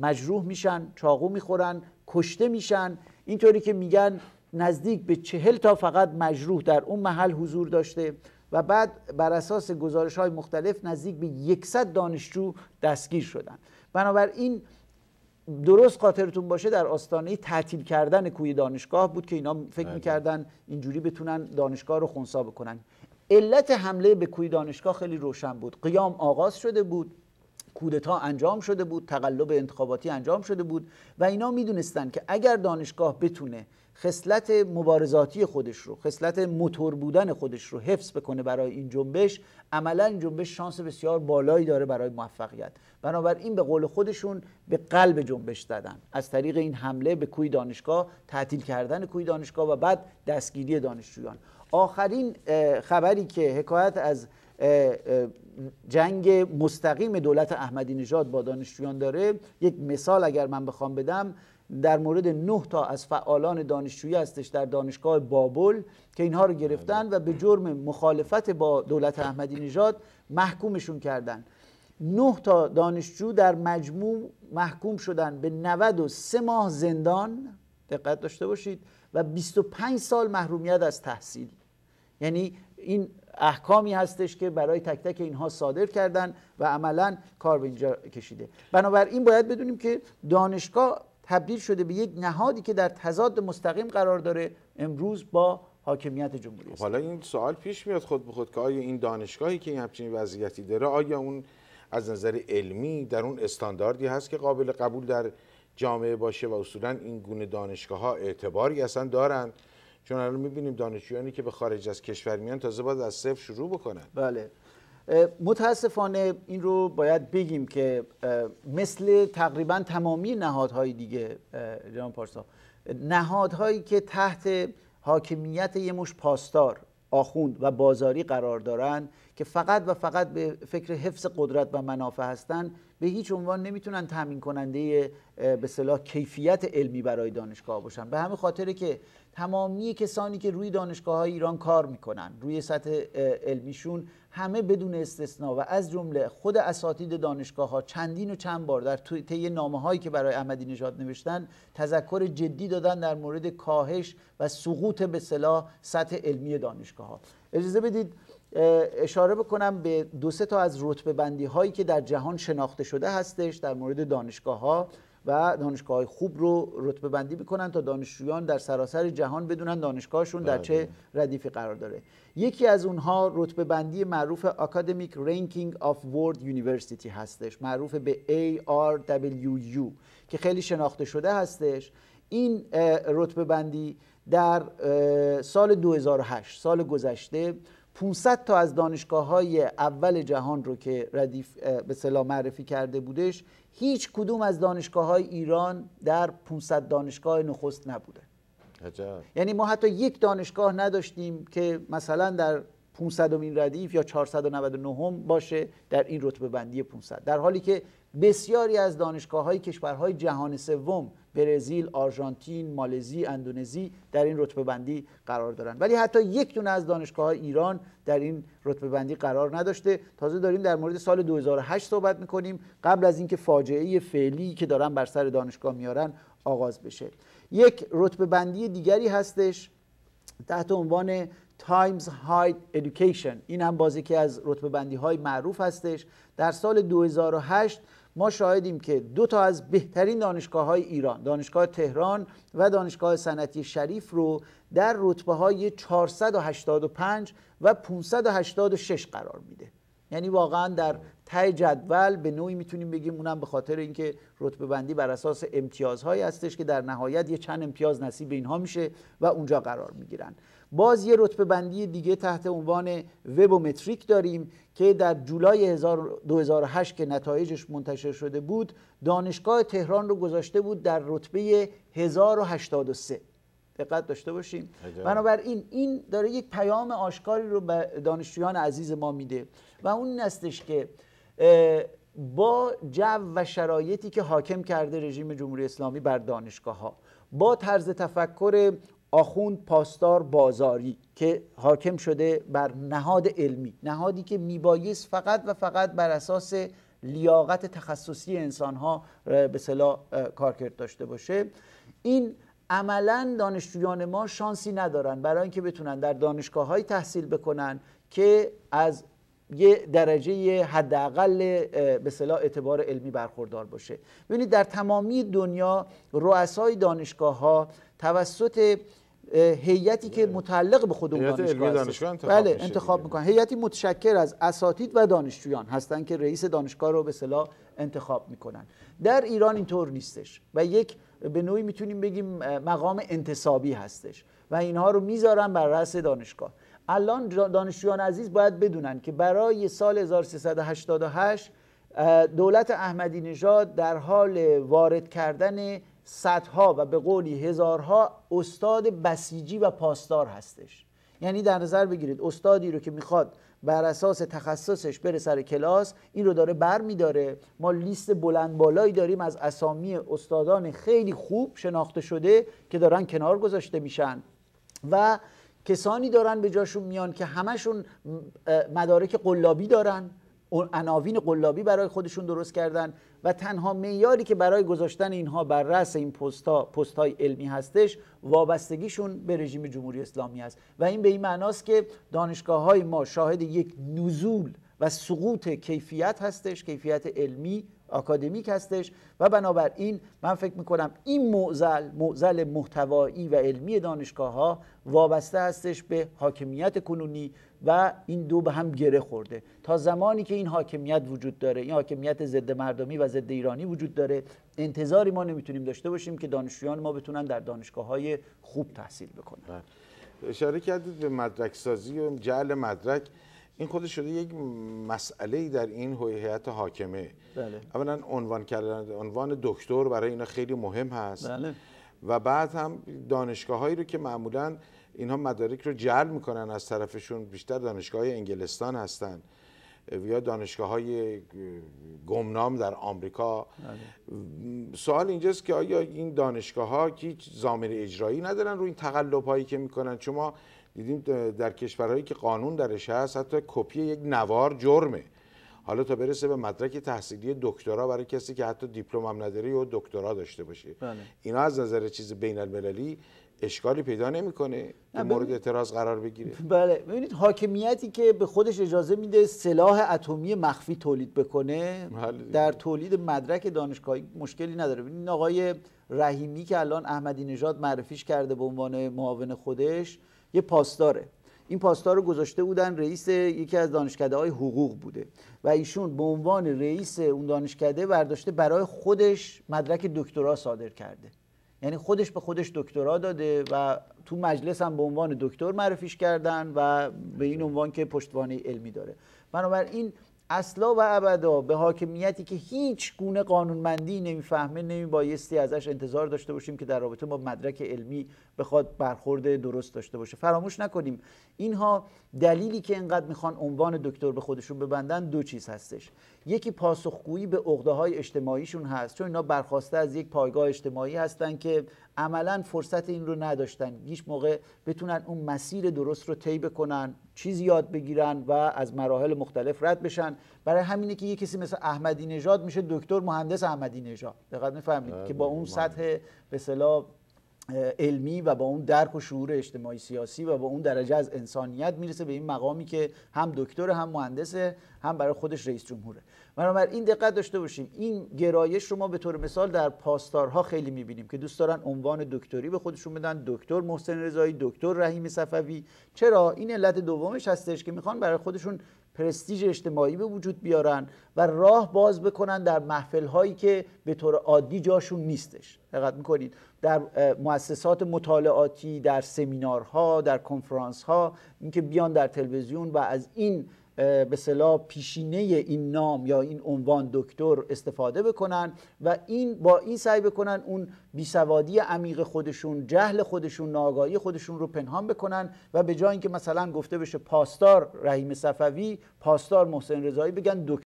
مجروح میشن چاقو میخورن کشته میشن اینطوری که میگن نزدیک به چهل تا فقط مجروح در اون محل حضور داشته و بعد بر اساس گزارش های مختلف نزدیک به یکصد دانشجو دستگیر شدن بنابراین درست خاطرتون باشه در آستانه تعطیل کردن کوی دانشگاه بود که اینا فکر بله. میکردن اینجوری بتونن دانشگاه رو خونسا بکنن علت حمله به کوی دانشگاه خیلی روشن بود قیام آغاز شده بود کودتا انجام شده بود تقلب انتخاباتی انجام شده بود و اینا میدونستند که اگر دانشگاه بتونه خصلت مبارزاتی خودش رو خصلت موتور بودن خودش رو حفظ بکنه برای این جنبش عملا این جنبش شانس بسیار بالایی داره برای موفقیت بنابراین به قول خودشون به قلب جنبش زدن از طریق این حمله به کوی دانشگاه تعطیل کردن کوی دانشگاه و بعد دستگیری دانشجویان آخرین خبری که حکایت از جنگ مستقیم دولت احمدی نژاد با دانشجویان داره یک مثال اگر من بخوام بدم در مورد نه تا از فعالان دانشجویی هستش در دانشگاه بابل که اینها رو گرفتن بله. و به جرم مخالفت با دولت احمدی نژاد محکومشون کردن نه تا دانشجو در مجموع محکوم شدن به 93 ماه زندان دقت داشته باشید و 25 سال محرومیت از تحصیل یعنی این احکامی هستش که برای تک تک اینها صادر کردن و عملا کار به اینجا کشیده بنابراین باید بدونیم که دانشگاه تبدیل شده به یک نهادی که در تضاد مستقیم قرار داره امروز با حاکمیت جمهوری حالا این سوال پیش میاد خود به خود که آیا این دانشگاهی که این همچین وضعیتی داره آیا اون از نظر علمی در اون استانداردی هست که قابل قبول در جامعه باشه و اصولا این گونه دانشگاه ها اعتباری اصلا دارند چون الان میبینیم دانشجویانی که به خارج از کشور میان تازه باید از صفر شروع بکنن بله متاسفانه این رو باید بگیم که مثل تقریبا تمامی نهادهای دیگه جناب پارسا نهادهایی که تحت حاکمیت یه مش پاسدار آخوند و بازاری قرار دارن که فقط و فقط به فکر حفظ قدرت و منافع هستند به هیچ عنوان نمیتونن تامین کننده به صلاح کیفیت علمی برای دانشگاه باشن به همه خاطره که تمامی کسانی که روی دانشگاه های ایران کار میکنن روی سطح علمیشون همه بدون استثنا و از جمله خود اساتید دانشگاه ها چندین و چند بار در طی نامه هایی که برای احمدی نژاد نوشتن تذکر جدی دادن در مورد کاهش و سقوط به صلاح سطح علمی دانشگاه ها اجازه بدید اشاره بکنم به دو سه تا از رتبه بندی هایی که در جهان شناخته شده هستش در مورد دانشگاه ها و دانشگاه خوب رو رتبه بندی تا دانشجویان در سراسر جهان بدونن دانشگاهشون در چه بله. ردیفی قرار داره یکی از اونها رتبه بندی معروف Academic Ranking of World University هستش معروف به ARWU که خیلی شناخته شده هستش این رتبه بندی در سال 2008 سال گذشته 500 تا از دانشگاه های اول جهان رو که ردیف به سلام معرفی کرده بودش هیچ کدوم از دانشگاه های ایران در 500 دانشگاه نخست نبوده عجب. یعنی ما حتی یک دانشگاه نداشتیم که مثلا در 500 ردیف یا 499 باشه در این رتبه بندی 500 در حالی که بسیاری از دانشگاه های کشورهای جهان سوم برزیل، آرژانتین، مالزی، اندونزی در این رتبه بندی قرار دارن ولی حتی یک دونه از دانشگاه های ایران در این رتبه بندی قرار نداشته تازه داریم در مورد سال 2008 صحبت میکنیم قبل از اینکه فاجعه فعلی که دارن بر سر دانشگاه میارن آغاز بشه یک رتبه بندی دیگری هستش تحت عنوان تایمز هاید ادوکیشن این هم بازی که از رتبه بندی های معروف هستش در سال 2008 ما شاهدیم که دو تا از بهترین دانشگاه های ایران دانشگاه تهران و دانشگاه صنعتی شریف رو در رتبه های 485 و 586 قرار میده یعنی واقعا در تای جدول به نوعی میتونیم بگیم اونم به خاطر اینکه رتبه بندی بر اساس امتیازهایی هستش که در نهایت یه چند امتیاز نصیب اینها میشه و اونجا قرار میگیرن باز یه رتبه بندی دیگه تحت عنوان وب داریم که در جولای 2008 که نتایجش منتشر شده بود دانشگاه تهران رو گذاشته بود در رتبه 1083 دقت داشته باشیم بنابراین این داره یک پیام آشکاری رو به دانشجویان عزیز ما میده و اون این که با جو و شرایطی که حاکم کرده رژیم جمهوری اسلامی بر دانشگاه ها با طرز تفکر آخوند پاستار بازاری که حاکم شده بر نهاد علمی نهادی که میبایست فقط و فقط بر اساس لیاقت تخصصی انسان ها به کار کارکرد داشته باشه این عملا دانشجویان ما شانسی ندارن برای اینکه بتونن در دانشگاه های تحصیل بکنن که از یه درجه حداقل به صلاح اعتبار علمی برخوردار باشه ببینید در تمامی دنیا رؤسای دانشگاه ها توسط هیئتی که بله. متعلق به خود اون دانشگاه, انتخاب بله انتخاب میکنن هیئتی متشکل از اساتید و دانشجویان هستند که رئیس دانشگاه رو به صلاح انتخاب میکنن در ایران اینطور نیستش و یک به نوعی میتونیم بگیم مقام انتصابی هستش و اینها رو میذارن بر رأس دانشگاه الان دانشجویان عزیز باید بدونن که برای سال 1388 دولت احمدی نژاد در حال وارد کردن صدها و به قولی هزارها استاد بسیجی و پاسدار هستش یعنی در نظر بگیرید استادی رو که میخواد بر اساس تخصصش بره سر کلاس این رو داره بر میداره ما لیست بلند بالایی داریم از اسامی استادان خیلی خوب شناخته شده که دارن کنار گذاشته میشن و کسانی دارن به جاشون میان که همشون مدارک قلابی دارن عناوین قلابی برای خودشون درست کردن و تنها میاری که برای گذاشتن اینها بر رأس این پست های علمی هستش وابستگیشون به رژیم جمهوری اسلامی است و این به این معناست که دانشگاه های ما شاهد یک نزول و سقوط کیفیت هستش کیفیت علمی آکادمیک هستش و بنابراین من فکر میکنم این معزل معزل محتوایی و علمی دانشگاه ها وابسته هستش به حاکمیت کنونی و این دو به هم گره خورده تا زمانی که این حاکمیت وجود داره این حاکمیت ضد مردمی و ضد ایرانی وجود داره انتظاری ما نمیتونیم داشته باشیم که دانشجویان ما بتونن در دانشگاه های خوب تحصیل بکنن بله. اشاره کردید به مدرک سازی و جعل مدرک این خودش شده یک مسئله در این هیئت حاکمه بله. اولا عنوان کردن عنوان دکتر برای اینا خیلی مهم هست بله. و بعد هم دانشگاه هایی رو که معمولا اینها مدارک رو جلب میکنن از طرفشون بیشتر دانشگاه های انگلستان هستن یا دانشگاه های گمنام در آمریکا بله. سوال اینجاست که آیا این دانشگاه ها هیچ زامن اجرایی ندارن روی این تقلب هایی که میکنن شما دیدیم در کشورهایی که قانون درش هست حتی کپی یک نوار جرمه حالا تا برسه به مدرک تحصیلی دکترا برای کسی که حتی دیپلم هم نداره یا دکترا داشته باشه بله. اینا از نظر چیز بین المللی اشکالی پیدا نمیکنه که مورد اعتراض قرار بگیره بله ببینید حاکمیتی که به خودش اجازه میده سلاح اتمی مخفی تولید بکنه بله در تولید مدرک دانشگاهی مشکلی نداره ببینید آقای رحیمی که الان احمدی نژاد معرفیش کرده به عنوان معاون خودش یه پاسداره این پاسدار رو گذاشته بودن رئیس یکی از دانشکده های حقوق بوده و ایشون به عنوان رئیس اون دانشکده برداشته برای خودش مدرک دکترا صادر کرده یعنی خودش به خودش دکترا داده و تو مجلس هم به عنوان دکتر معرفیش کردن و به این عنوان که پشتوانه علمی داره بنابراین اصلا و ابدا به حاکمیتی که هیچ گونه قانونمندی نمیفهمه نمیبایستی ازش انتظار داشته باشیم که در رابطه با مدرک علمی بخواد برخورد درست داشته باشه فراموش نکنیم اینها دلیلی که انقدر میخوان عنوان دکتر به خودشون ببندن دو چیز هستش یکی پاسخگویی به عقده های اجتماعیشون هست چون اینا برخواسته از یک پایگاه اجتماعی هستن که عملا فرصت این رو نداشتن هیچ موقع بتونن اون مسیر درست رو طی بکنن چیز یاد بگیرن و از مراحل مختلف رد بشن برای همینه که یه کسی مثل احمدی نژاد میشه دکتر مهندس احمدی نژاد دقت میفهمید که با بله، اون سطح به علمی و با اون درک و شعور اجتماعی سیاسی و با اون درجه از انسانیت میرسه به این مقامی که هم دکتر هم مهندس هم برای خودش رئیس جمهوره بنابراین این دقت داشته باشیم این گرایش رو ما به طور مثال در پاسدارها خیلی میبینیم که دوست دارن عنوان دکتری به خودشون بدن دکتر محسن رضایی دکتر رحیم صفوی چرا این علت دومش هستش که میخوان برای خودشون پرستیژ اجتماعی به وجود بیارن و راه باز بکنن در محفل هایی که به طور عادی جاشون نیستش دقت میکنید در مؤسسات مطالعاتی در سمینارها در کنفرانس ها اینکه بیان در تلویزیون و از این به صلاح پیشینه این نام یا این عنوان دکتر استفاده بکنن و این با این سعی بکنن اون بیسوادی عمیق خودشون جهل خودشون ناگاهی خودشون رو پنهان بکنن و به جای اینکه مثلا گفته بشه پاستار رحیم صفوی پاستار محسن رضایی بگن دکتر